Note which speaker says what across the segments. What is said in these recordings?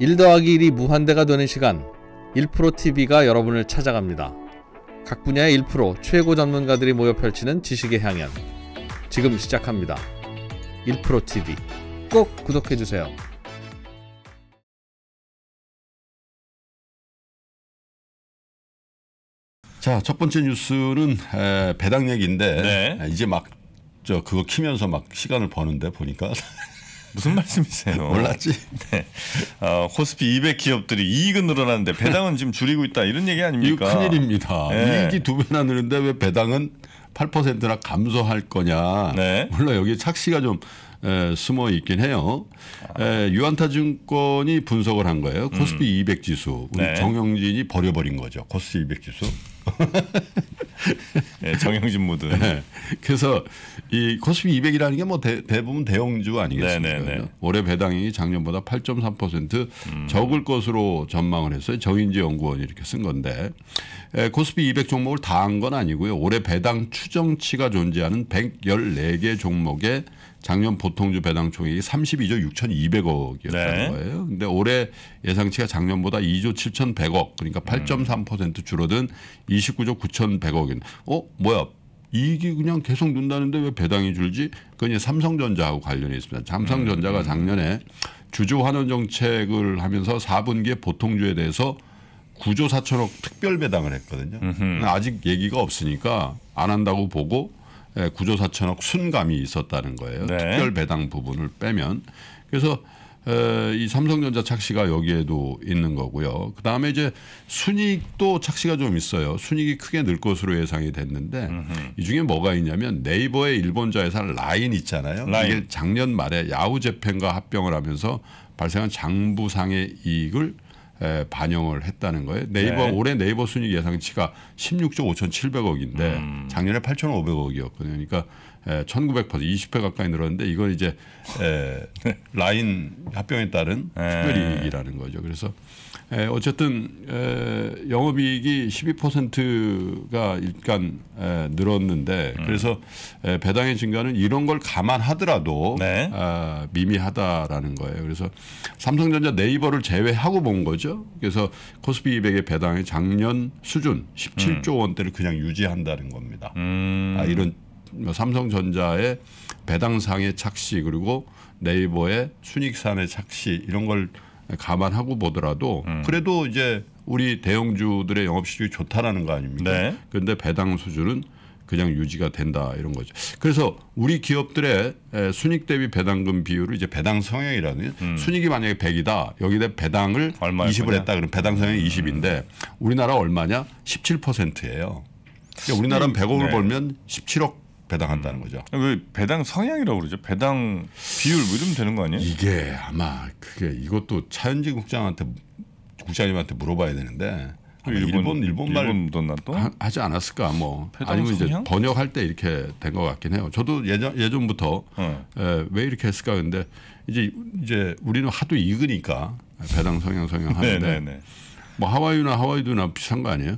Speaker 1: 1 더하기 1이 무한대가 되는 시간 1프로TV가 여러분을 찾아갑니다. 각 분야의 1 최고 전문가들이 모여 펼치는 지식의 향연 지금 시작합니다. 1프로TV 꼭 구독해주세요. 자, 첫 번째 뉴스는 에, 배당 얘기인데 네. 이제 막 저 그거 키면서 막 시간을 버는데 보니까 무슨 네. 말씀이세요? 몰랐지. 네. 어, 코스피 200 기업들이 이익은 늘어났는데 배당은 지금 줄이고 있다 이런 얘기 아닙니까? 이거 큰일입니다. 네. 이익이
Speaker 2: 두 배나 늘는데 왜 배당은 8%나 감소할 거냐. 네. 물론 여기 착시가 좀 에, 숨어 있긴 해요. 에, 유안타증권이 분석을 한 거예요. 음. 코스피 음. 200 지수. 우리 네. 정영진이 버려버린 거죠. 코스피 200 지수. 네, 정영진 무드. 네. 예. 그래서 이 코스피 200이라는 게 뭐 대부분 대형주 아니겠습니까? 네네네. 네, 네. 올해 배당이 작년보다 8.3% 음. 적을 것으로 전망을 했어요. 정인지 연구원이 이렇게 쓴 건데 에, 예, 코스피 200 종목을 다 한 건 아니고요. 올해 배당 추정치가 존재하는 114개 종목의 작년 보통주 배당 총액이 32조 6,200억이었다는 네. 거예요. 근데 올해 예상치가 작년보다 2조 7,100억 그러니까 8.3% 줄어든 29조 9,100억인. 어 뭐야? 이익이 그냥 계속 는다는데 왜 배당이 줄지? 그건 이제 삼성전자하고 관련이 있습니다. 삼성전자가 음. 작년에 주주 환원 정책을 하면서 4분기에 보통주에 대해서 9조 4천억 특별 배당을 했거든요. 아직 얘기가 없으니까 안 한다고 보고 예, 구조 4천억 순감이 있었다는 거예요. 네. 특별 배당 부분을 빼면 그래서 어, 이 삼성전자 착시가 여기에도 있는 거고요. 그 다음에 이제 순익도 착시가 좀 있어요. 순익이 크게 늘 것으로 예상이 됐는데 음흠. 이 중에 뭐가 있냐면 네이버의 일본자 회사 라인 있잖아요. 라인. 이게 작년 말에 야후 재팬과 합병을 하면서 발생한 장부상의 이익을 에, 반영을 했다는 거예요. 네이버 네. 올해 네이버 순위 예상치가 16조 5,700억인데 음. 작년에 8,500억이었거든요. 그러니까 에, 1900% 2 0회 가까이 늘었는데 이건 이제 에, 예, 라인 합병에 따른 예. 특별이익이라는 거죠. 그래서 에, 예, 어쨌든 에, 영업이익이 12%가 일단 에, 늘었는데 음. 그래서 에, 배당의 증가는 이런 걸 감안하더라도 네. 아, 미미하다라는 거예요. 그래서 삼성전자 네이버를 제외하고 본 거죠. 그래서 코스피 200의 배당의 작년 수준 17조 음. 원대를 그냥 유지한다는 겁니다. 음. 아, 이런 뭐 삼성전자의 배당상의 착시 그리고 네이버의 순익산의 착시 이런 걸 감안하고 보더라도 음. 그래도 이제 우리 대형주들의 영업실적이 좋다라는 거 아닙니까? 네. 그런데 배당 수준은 그냥 유지가 된다 이런 거죠. 그래서 우리 기업들의 순익 대비 배당금 비율을 이제 배당 성향이라는 음. 순익이 만약에 100이다. 여기다 배당을 20을 거냐? 했다. 그러면 배당 성향이 20인데 음. 우리나라 얼마냐? 17%예요. 그러니까 우리나라는 100억을 네. 벌면
Speaker 1: 17억 배당한다는 거죠. 왜 배당 성향이라고 그러죠? 배당 비율 뭐 이러면 되는 거 아니에요? 이게 아마 그게 이것도 차현진
Speaker 2: 국장한테 국장님한테 물어봐야 되는데 그 일본 일본 말일본 하지 않았을까 뭐 아니면 성향? 이제 번역할 때 이렇게 된 것 같긴 해요. 저도 예전 예전부터 어. 에, 예, 왜 이렇게 했을까 근데 이제 이제 우리는 하도 익으니까 배당 성향 성향 하는데 네, 네, 네. 뭐 하와이나 하와이도나 비슷한거 아니에요?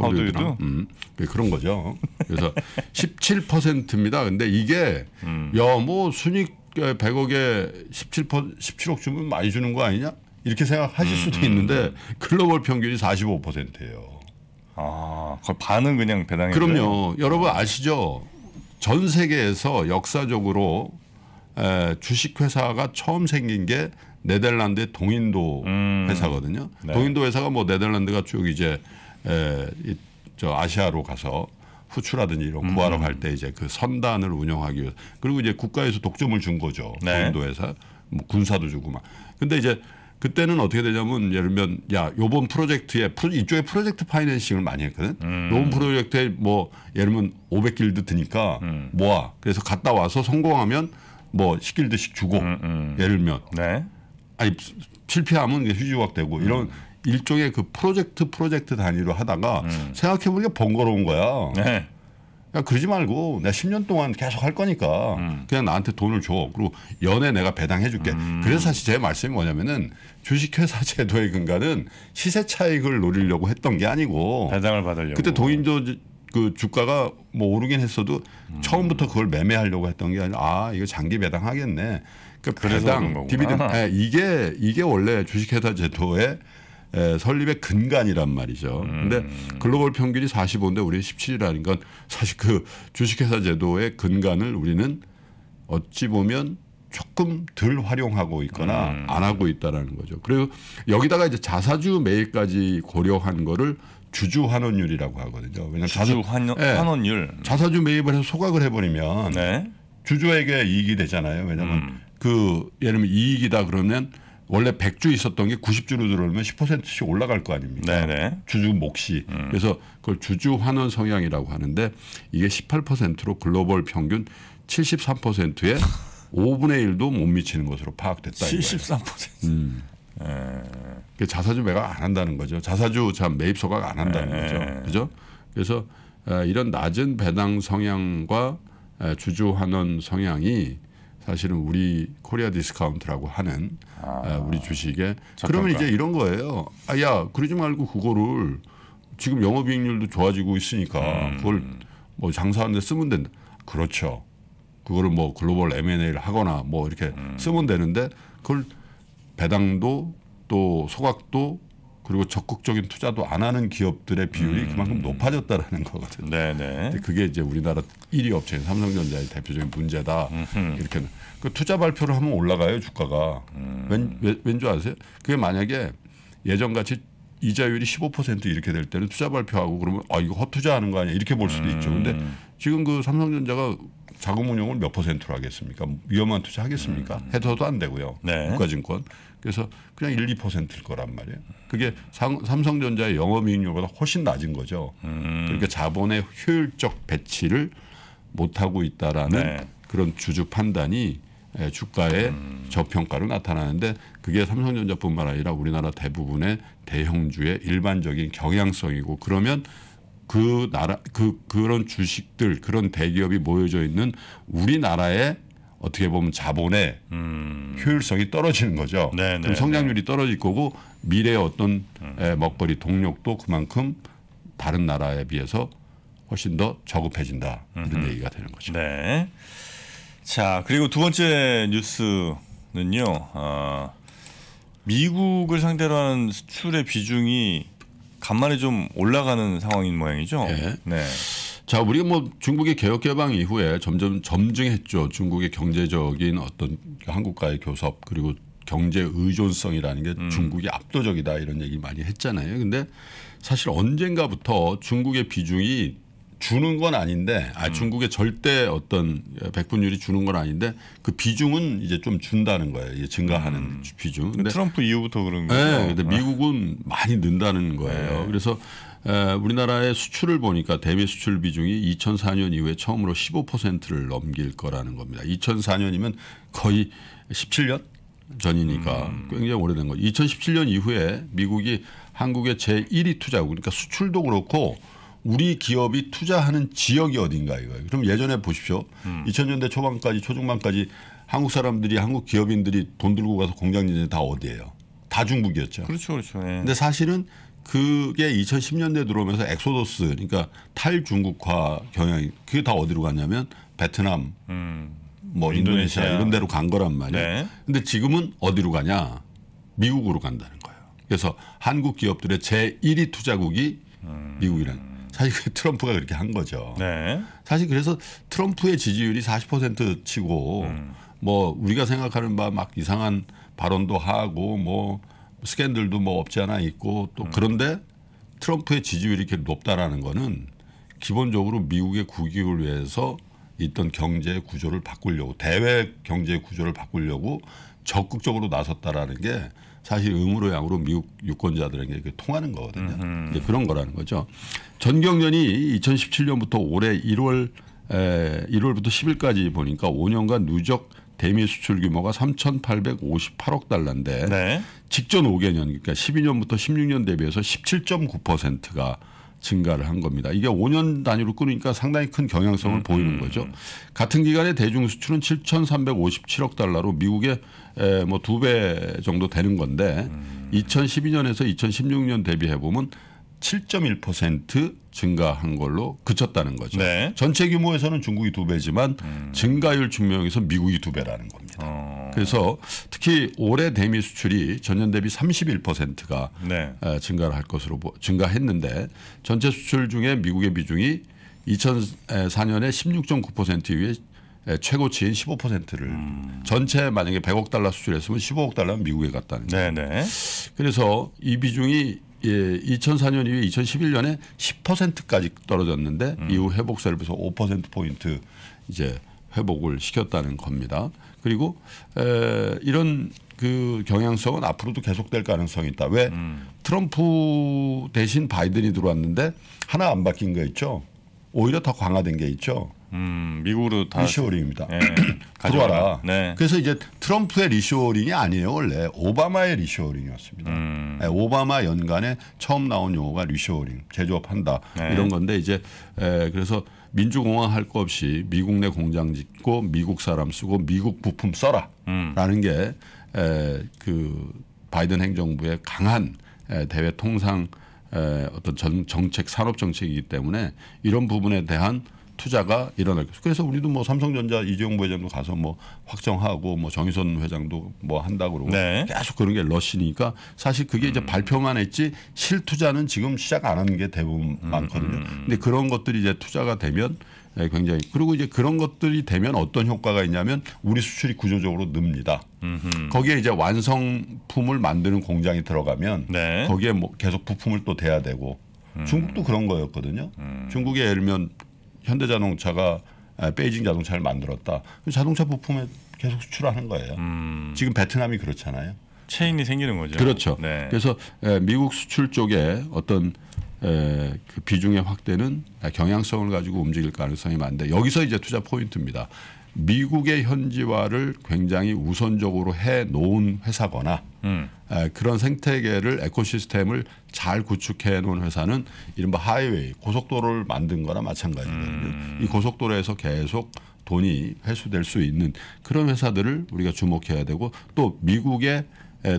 Speaker 2: 헐우드랑 아, 네, 네. 음, 그런 거죠. 그래서 17%입니다. 근데 이게 음. 야뭐 순익 100억에 17% 17억 주면 많이 주는 거 아니냐? 이렇게 생각하실 음, 수도 음, 있는데 음. 글로벌 평균이 45%예요. 아,
Speaker 1: 그 반은 그냥
Speaker 2: 배당이 그럼요. 여러분 아. 아시죠? 전 세계에서 역사적으로 에, 주식회사가 처음 생긴 게 네덜란드의 동인도 음. 회사거든요. 네. 동인도 회사가 뭐 네덜란드가 쭉 이제 에, 예, 이, 저 아시아로 가서 후추라든지 이런 음. 구하러 갈 때 이제 그 선단을 운영하기 위해서 그리고 이제 국가에서 독점을 준 거죠. 네. 그 인도에서 뭐 군사도 주고 막. 근데 이제 그때는 어떻게 되냐면 예를 들면 야 요번 프로젝트에 프로, 이쪽에 프로젝트 파이낸싱을 많이 했거든. 음. 요번 프로젝트에 뭐 예를 들면 500길드 드니까 음. 모아. 그래서 갔다 와서 성공하면 뭐 10길드씩 주고 음, 음. 예를 들면 네. 아니 실패하면 휴지확 되고 이런 음. 일종의 그 프로젝트 프로젝트 단위로 하다가 음. 생각해보니까 번거로운 거야. 네. 야 그러지 말고 내가 10년 동안 계속 할 거니까 음. 그냥 나한테 돈을 줘. 그리고 연애 내가 배당해 줄게. 음. 그래서 사실 제 말씀이 뭐냐면은 주식회사 제도의 근간은 시세 차익을 노리려고 했던 게 아니고 배당을 받으려고 그때 동인도 그 주가가 뭐 오르긴 했어도 음. 처음부터 그걸 매매하려고 했던 게아니고아 이거 장기 그러니까 배당 하겠네. 그러니까 배당 디비든 네, 이게 이게 원래 주식회사 제도의 에, 예, 설립의 근간이란 말이죠. 음. 근데 글로벌 평균이 45인데 우리 17이라는 건 사실 그 주식회사 제도의 근간을 우리는 어찌 보면 조금 덜 활용하고 있거나 음. 안 하고 있다라는 거죠. 그리고 여기다가 이제 자사주 매입까지 고려한 거를 주주 환원율이라고 하거든요. 왜냐면 주주 환 네. 환원율 자사주 매입을 해서 소각을 해버리면 네. 주주에게 이익이 되잖아요. 왜냐하면 음. 그 예를 들면 이익이다 그러면 원래 100주 있었던 게 90주로 들어오면 10%씩 올라갈 거 아닙니까? 네네. 주주 몫이. 음. 그래서 그걸 주주 환원 성향이라고 하는데 이게 18%로 글로벌 평균 73%에 5분의 1도 못 미치는 것으로 파악됐다. 73%. 음. 에... 예. 그 자사주 매각 안 한다는 거죠. 자사주 참 매입 소각 안 한다는 에... 예. 거죠. 그죠? 그래서 아, 이런 낮은 배당 성향과 아, 주주 환원 성향이 사실은 우리 코리아 디스카운트라고 하는 아, 아 우리 주식에 잠깐만. 그러면 이제 이런 거예요. 아, 야, 그러지 말고 그거를 지금 영업이익률도 좋아지고 있으니까 음. 그걸 뭐 장사하는데 쓰면 된다. 그렇죠. 그거를 뭐 글로벌 M&A를 하거나 뭐 이렇게 음. 쓰면 되는데 그걸 배당도 또 소각도 그리고 적극적인 투자도 안 하는 기업들의 비율이 음. 그만큼 높아졌다라는 거거든요. 네네. 네. 그게 이제 우리나라 1위 업체인 삼성전자의 대표적인 문제다. 음흠. 이렇게 그 투자 발표를 하면 올라가요 주가가. 음. 왠, 왠, 왠지 아세요? 그게 만약에 예전 같이 이자율이 15% 이렇게 될 때는 투자 발표하고 그러면 아 이거 헛투자하는 거 아니야 이렇게 볼 수도 음. 있죠. 근데 음. 지금 그 삼성전자가 자금운용을 몇 퍼센트로 하겠습니까? 위험한 투자 하겠습니까? 음. 해서도 안 되고요. 네. 국가증권. 그래서 그냥 1, 2%일 거란 말이에요. 그게 상, 삼성전자의 영업이익률보다 훨씬 낮은 거죠. 음. 그러니까 자본의 효율적 배치를 못하고 있다라는 네. 그런 주주 판단이 주가의 음. 저평가로 나타나는데 그게 삼성전자뿐만 아니라 우리나라 대부분의 대형주의 일반적인 경향성이고 그러면 그 나라 그 그런 주식들 그런 대기업이 모여져 있는 우리나라의 어떻게 보면 자본의 음. 효율성이 떨어지는 거죠. 네네. 네, 그럼 성장률이 네. 떨어질 거고 미래의 어떤 음. 먹거리 동력도 그만큼 다른 나라에
Speaker 1: 비해서 훨씬 더 저급해진다 이런 얘기가 되는 거죠. 네. 자 그리고 두 번째 뉴스는요. 어, 미국을 상대로 하는 수출의 비중이 간만에 좀 올라가는 상황인 모양이죠. 예. 네. 네. 자, 우리가 뭐 중국의 개혁 개방 이후에 점점 점증했죠.
Speaker 2: 중국의 경제적인 어떤 한국과의 교섭 그리고 경제 의존성이라는 게 음. 중국이 압도적이다 이런 얘기 많이 했잖아요. 근데 사실 언젠가부터 중국의 비중이 주는 건 아닌데 아, 음. 중국에 절대 어떤 백분율이 주는 건 아닌데 그 비중은 이제 좀 준다는 거예요. 이제 증가하는 음. 비중. 근데
Speaker 1: 트럼프 이후부터 그런 거예요. 네, 근데 네.
Speaker 2: 미국은 많이 는다는 거예요. 네. 그래서 에, 우리나라의 수출을 보니까 대미 수출 비중이 2004년 이후에 처음으로 15%를 넘길 거라는 겁니다. 2004년이면 거의 17년 전이니까 음. 굉장히 오래된 거죠. 2017년 이후에 미국이 한국의 제1위 투자국 그러니까 수출도 그렇고 우리 기업이 투자하는 지역이 어딘가 이거예요. 그럼 예전에 보십시오. 음. 2000년대 초반까지 초중반까지 한국 사람들이 한국 기업인들이 돈 들고 가서 공장 짓는 다 어디예요? 다 중국이었죠. 그렇죠,
Speaker 1: 그렇죠. 네. 근데
Speaker 2: 사실은 그게 2010년대 들어오면서 엑소더스 그러니까 탈중국화 경향이 그게 다 어디로 갔냐면 베트남, 음. 뭐 인도네시아, 인도네시아, 이런 데로 간 거란 말이에요. 네. 근데 지금은 어디로 가냐? 미국으로 간다는 거예요. 그래서 한국 기업들의 제1위 투자국이 음. 미국이라는 사실 트럼프가 그렇게 한 거죠. 네. 사실 그래서 트럼프의 지지율이 40% 치고 음. 뭐 우리가 생각하는 바 막 이상한 발언도 하고 뭐 스캔들도 뭐 없지 않아 있고 또 음. 그런데 트럼프의 지지율이 이렇게 높다라는 거는 기본적으로 미국의 국익을 위해서 있던 경제 구조를 바꾸려고 대외 경제 구조를 바꾸려고 적극적으로 나섰다라는 게 사실 음으로 양으로 미국 유권자들에게 이렇게 통하는 거거든요. 이제 그런 거라는 거죠. 전경련이 2017년부터 올해 1월 에, 1월부터 10일까지 보니까 5년간 누적 대미 수출 규모가 3,858억 달러인데 네. 직전 5개년 그러니까 12년부터 16년 대비해서 17.9%가 증가를 한 겁니다. 이게 5년 단위로 끊으니까 상당히 큰 경향성을 음, 보이는 음, 거죠. 음. 같은 기간에 대중 수출은 7,357억 달러로 미국의 뭐 두 배 정도 되는 건데 음. 2012년에서 2016년 대비해 보면 7.1% 증가한 걸로 그쳤다는 거죠. 네. 전체 규모에서는 중국이 두 배지만 음. 증가율 측면에서 미국이 두 배라는 겁니다. 어. 그래서 특히 올해 대미 수출이 전년 대비 31%가 네. 아, 증가를 할 것으로 증가했는데 전체 수출 중에 미국의 비중이 2004년에 16.9% 이후에 최고치인 15%를 음. 전체 만약에 100억 달러 수출했으면 15억 달러는 미국에 갔다는 네, 거죠. 네네. 그래서 이 비중이 예, 2004년 이후에 2011년에 10%까지 떨어졌는데 음. 이후 회복세를 보서 5% 포인트 이제 회복을 시켰다는 겁니다. 그리고 에, 이런 그 경향성은 앞으로도 계속될 가능성이 있다. 왜 음. 트럼프 대신 바이든이 들어왔는데 하나 안 바뀐 거 있죠. 오히려 더 강화된 게 있죠.
Speaker 1: 음, 미국으로 다 리쇼어링입니다.
Speaker 2: 예, 들어와라. 네. 그래서 이제 트럼프의 리쇼어링이 아니에요 원래 오바마의 리쇼어링이었습니다. 음. 예, 오바마 연간에 처음 나온 용어가 리쇼어링 제조업한다 네. 이런 건데 이제 에, 예, 그래서 민주공화 할거 없이 미국 내 공장 짓고 미국 사람 쓰고 미국 부품 써라라는 음. 게그 예, 바이든 행정부의 강한 에, 예, 대외 통상 에, 어떤 전, 정책 산업 정책이기 때문에 이런 부분에 대한 투자가 일어나겠어. 그래서 우리도 뭐 삼성전자 이재용 부회장도 가서 뭐 확정하고 뭐 정의선 회장도 뭐한다 그러고 네. 계속 그런 게 러시니까 사실 그게 음. 이제 발표만 했지 실투자는 지금 시작 안 하는 게 대부분 음, 음, 많거든요. 음, 근데 그런 것들이 이제 투자가 되면 예, 굉장히 그리고 이제 그런 것들이 되면 어떤 효과가 있냐면 우리 수출이 구조적으로 늡니다. 음흠. 거기에 이제 완성품을 만드는 공장이 들어가면 네. 거기에 뭐 계속 부품을 또 대야 되고 음. 중국도 그런 거였거든요. 음. 중국에 예를 들면 현대자동차가 아, 베이징 자동차를 만들었다. 자동차 부품에 계속 수출하는 거예요. 음. 지금 베트남이 그렇잖아요. 체인이 생기는 거죠. 그렇죠. 네. 그래서 미국 수출 쪽에 어떤 그 비중의 확대는 아, 경향성을 가지고 움직일 가능성이 많은데 여기서 이제 투자 포인트입니다. 미국의 현지화를 굉장히 우선적으로 해 놓은 회사거나 음. 그런 생태계를 에코시스템을 잘 구축해 놓은 회사는 이른바 하이웨이 고속도로를 만든 거나 마찬가지거든요. 음. 이 고속도로에서 계속 돈이 회수될 수 있는 그런 회사들을 우리가 주목해야 되고 또 미국에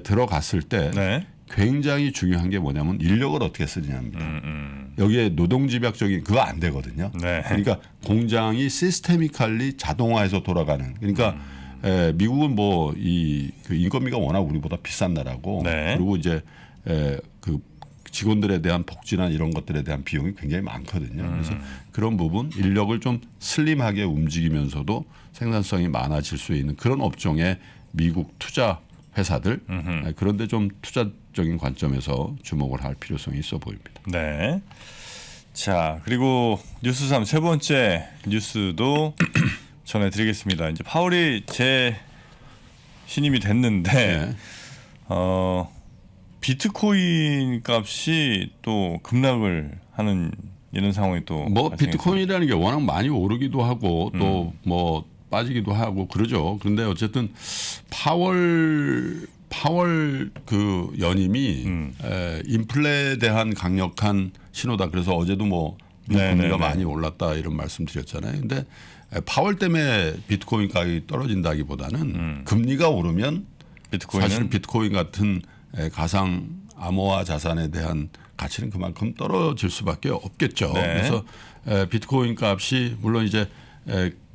Speaker 2: 들어갔을 때 네. 굉장히 중요한 게 뭐냐면 인력을 어떻게 쓰느냐입니다. 음, 음. 여기에 노동 집약적인 그거 안 되거든요. 네. 그러니까 공장이 시스테미칼리 자동화해서 돌아가는 그러니까 음. 에, 미국은 뭐 이 그 인건비가 워낙 우리보다 비싼 나라고 네. 그리고 이제 에, 그 직원들에 대한 복지나 이런 것들에 대한 비용이 굉장히 많거든요. 음. 그래서 그런 부분 인력을 좀 슬림하게 움직이면서도 생산성이 많아질 수 있는 그런 업종에 미국 투자 회사들 음 그런데 좀 투자적인 관점에서 주목을 할 필요성이 있어 보입니다.
Speaker 1: 네. 자 그리고 뉴스 3세 번째 뉴스도 전해드리겠습니다. 이제 파울이 제 신임이 됐는데 네. 어, 비트코인 값이 또 급락을 하는 이런 상황이 또 뭐 비트코인이라는 게 워낙 많이 오르기도 하고 또뭐 음. 뭐 빠지기도 하고
Speaker 2: 그러죠. 그런데 어쨌든 파월 파월 그 연임이 음. 에, 인플레에 대한 강력한 신호다. 그래서 어제도 뭐 네, 네, 금리가 네. 많이 올랐다 이런 말씀드렸잖아요. 근데 파월 때문에 비트코인 가격이 떨어진다기보다는 음. 금리가 오르면 비트코인은? 사실 비트코인 같은 가상 암호화 자산에 대한 가치는 그만큼 떨어질 수밖에 없겠죠. 네. 그래서 비트코인 값이 물론 이제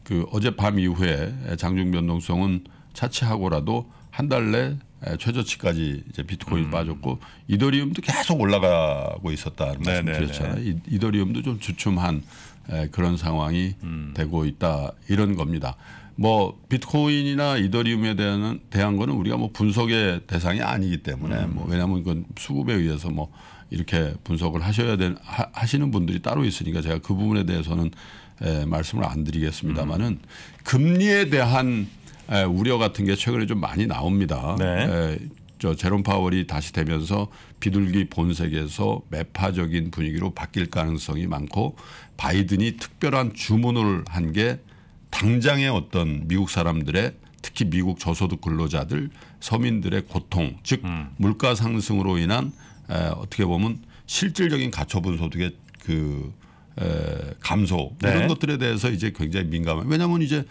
Speaker 2: 그 어젯밤 이후에 장중 변동성은 차치하고라도 한 달 내 최저치까지 이제 비트코인 음. 빠졌고 이더리움도 계속 올라가고 있었다는 말씀 드렸잖아요. 이더리움도 좀 주춤한 에, 그런 상황이 음. 되고 있다 이런 겁니다. 뭐 비트코인이나 이더리움에 대한 대한 거는 우리가 뭐 분석의 대상이 아니기 때문에 음. 뭐 왜냐하면 그건 수급에 의해서 뭐 이렇게 분석을 하셔야 되 하시는 분들이 따로 있으니까 제가 그 부분에 대해서는 에, 예, 말씀을 안 드리겠습니다만은 음. 금리에 대한 에, 예, 우려 같은 게 최근에 좀 많이 나옵니다. 네. 에, 예, 저 제롬 파월이 다시 되면서 비둘기 본색에서 매파적인 분위기로 바뀔 가능성이 많고 바이든이 특별한 주문을 한 게 당장의 어떤 미국 사람들의 특히 미국 저소득 근로자들 서민들의 고통 즉 음. 물가 상승으로 인한 에, 어떻게 보면 실질적인 가처분 소득의 그 에, 감소 네. 이런 것들에 대해서 이제 굉장히 민감한 왜냐하면 이제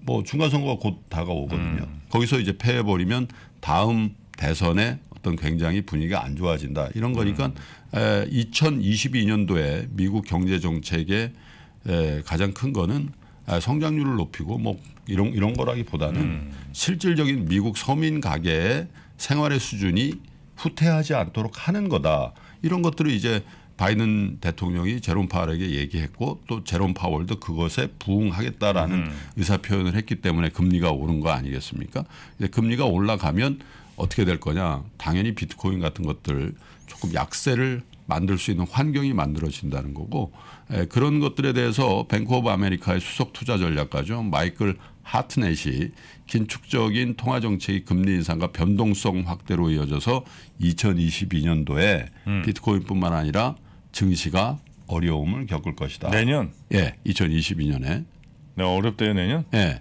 Speaker 2: 뭐 중간 선거가 곧 다가오거든요. 음. 거기서 이제 패해 버리면 다음 대선에 어떤 굉장히 분위기가 안 좋아진다 이런 거니까 음. 에, 2022년도에 미국 경제 정책의 에, 가장 큰 거는 아, 성장률을 높이고 뭐 이런 이런 거라기보다는 음. 실질적인 미국 서민 가계의 생활의 수준이 후퇴하지 않도록 하는 거다. 이런 것들을 이제 바이든 대통령이 제롬 파월에게 얘기했고 또 제롬 파월도 그것에 부응하겠다라는 음. 의사 표현을 했기 때문에 금리가 오른 거 아니겠습니까? 이제 금리가 올라가면 어떻게 될 거냐? 당연히 비트코인 같은 것들 조금 약세를 만들 수 있는 환경이 만들어진다는 거고 에, 예, 그런 것들에 대해서 뱅크 오브 아메리카의 수석 투자 전략가죠. 마이클 하트넷이 긴축적인 통화 정책이 금리 인상과 변동성 확대로 이어져서 2022년도에 음. 비트코인뿐만 아니라 증시가 어려움을 겪을 것이다. 내년? 예, 2022년에.
Speaker 1: 네, 어렵대요 내년. 예.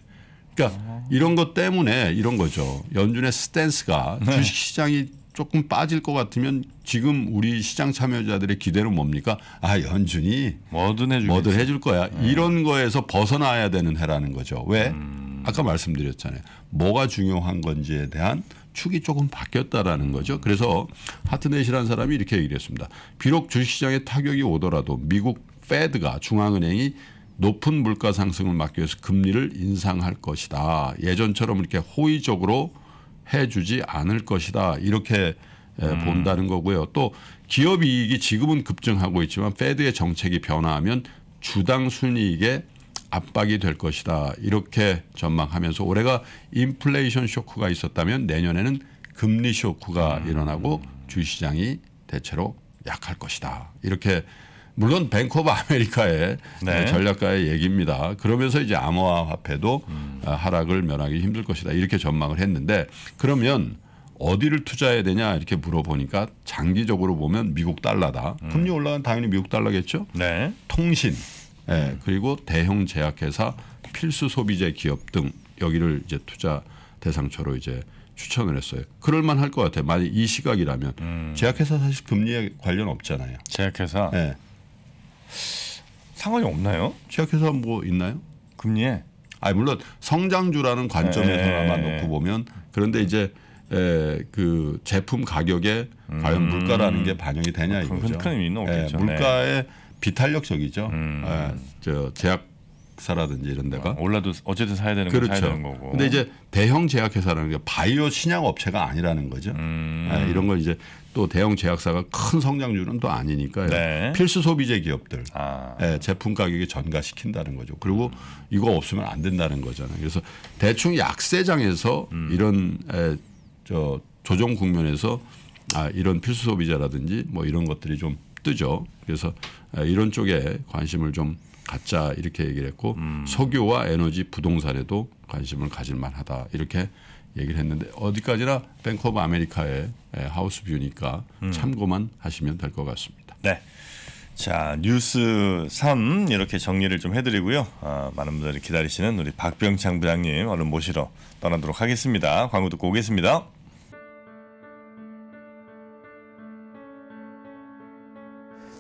Speaker 1: 그러니까
Speaker 2: 아. 이런 것 때문에 이런 거죠. 연준의 스탠스가 네. 주식 시장이 조금 빠질 것 같으면 지금 우리 시장 참여자들의 기대는 뭡니까? 아 연준이 뭐든 해 뭐든 해줄 거야. 음. 이런 거에서 벗어나야 되는 해라는 거죠. 왜? 음. 아까 말씀드렸잖아요. 뭐가 중요한 건지에 대한 축이 조금 바뀌었다라는 거죠. 그래서 하트넷이라는 사람이 이렇게 얘기를 했습니다. 비록 주시장에 식 타격이 오더라도 미국 패드가 중앙은행이 높은 물가 상승을 막기 위해서 금리를 인상할 것이다. 예전처럼 이렇게 호의적으로 해주지 않을 것이다. 이렇게 음. 본다는 거고요. 또 기업 이익이 지금은 급증하고 있지만 패드의 정책이 변화하면 주당 순이익에 압박이 될 것이다. 이렇게 전망하면서 올해가 인플레이션 쇼크가 있었다면 내년에는 금리 쇼크가 음, 음. 일어나고 주시장이 대체로 약할 것이다. 이렇게 물론 뱅크 오브 아메리카의 네. 전략가의 얘기입니다. 그러면서 이제 암호화폐도 음. 아, 하락을 면하기 힘들 것이다. 이렇게 전망을 했는데 그러면 어디를 투자해야 되냐 이렇게 물어보니까 장기적으로 보면 미국 달러다. 음. 금리 올라간 당연히 미국 달러겠죠. 네. 통신, 예, 그리고 대형 제약회사, 필수 소비재 기업 등 여기를 이제 투자 대상처로 이제 추천을 했어요. 그럴 만할 것 같아요. 만약 이 시각이라면 음. 제약회사 사실 금리에 관련 없잖아요. 제약회사. 예. 상관이 없나요? 제약회사 뭐 있나요? 금리에? 아 물론 성장주라는 관점에서만 예, 예, 예. 놓고 보면 그런데 이제 에, 그 제품 가격에 과연 음. 물가라는 게 반영이 되냐 아, 이거죠. 큰 의미는 없겠죠. 에, 물가에 네. 비탄력적이죠. 음. 예, 저 제약사라든지 이런 데가 아, 올라도 어쨌든 사야 되는 그렇죠. 사야 되는 거고. 근데 이제 대형 제약회사라는 게 바이오 신약 업체가 아니라는 거죠. 음. 예, 이런 걸 이제 또 대형 제약사가 큰 성장률은 또 아니니까요. 네. 필수 소비재 기업들 아. 예, 제품 가격이 전가시킨다는 거죠. 그리고 음. 이거 없으면 안 된다는 거잖아요. 그래서 대충 약세장에서 음. 이런 에, 예, 저 조정 국면에서 아, 이런 필수 소비자라든지 뭐 이런 것들이 좀 뜨죠. 그래서 이런 쪽에 관심을 좀 갖자 이렇게 얘기를 했고 음. 석유와 에너지 부동산에도 관심을 가질 만하다 이렇게 얘기를 했는데 어디까지나 뱅크 오브 아메리카의 하우스
Speaker 1: 뷰니까 음. 참고만 하시면 될 것 같습니다. 네. 자 뉴스 3 이렇게 정리를 좀 해드리고요. 아, 많은 분들이 기다리시는 우리 박병창 부장님 얼른 모시러 떠나도록 하겠습니다. 광고 듣고 오겠습니다.